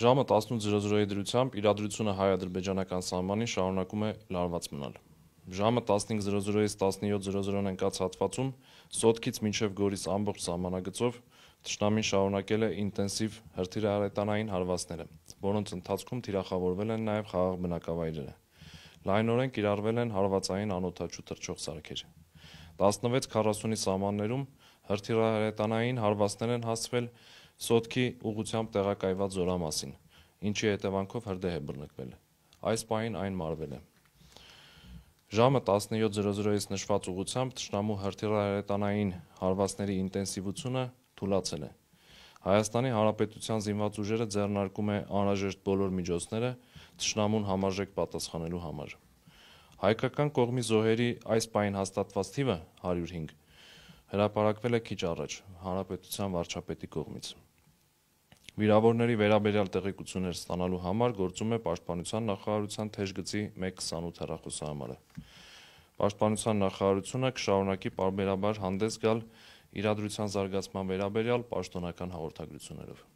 Ժամը 18:00-ի դրությամբ իրադրությունը հայ-ադրբեջանական սահմանին շարունակում է լարված մնալ։ Ժամը 15:00-ից 17:00-ն ընկած հատվածում Սոտքից մինչև Գորիս ամբողջ սահմանագծով Տշնամին շարունակել է ինտենսիվ հրթիռահրետանային հարվածները, որոնց ընթացքում թիրախավորվել են նաև խաղաղ բնակավայրերը։ Լայնորեն կիրառվել են հարվածային անօթաչու թռչող սարքեր։ 16:40-ի սահմաններում հրթիռահրետանային հարվածներ են հասցվել սոտքի ուղությամբ տեղակայված զորամասին, ինչի հետևանքով հրդեհ է բռնկվել։ Այս պահին այն մարվել է։ Ժամը 17:00-ից նշված ուղությամբ Տշնամու հրթիռահրետանային հարվածների ինտենսիվությունը թուլացել է։ Հայաստանի Հանրապետության զինված ուժերը ձեռնարկում է անհրաժեշտ բոլոր միջոցները Տշնամուն համաժեք պատասխանելու համար։ Հայկական կողմի զոհերի այս պահին հաստատված թիվը 105 հրապարակվել է քիչ առաջ հանրապետության վարչապետի կողմից։ Վիրավորների վերաբերյալ տեղեկություններ ստանալու համար գործում է Պաշտպանության նախարարության թեժգծի 128 հեռախոսահամարը։ Պաշտպանության նախարարությունը կշարունակի բարբերաբար հանդես գալ իրադրության զարգացման վերաբերյալ պաշտոնական հաղորդագրություններով։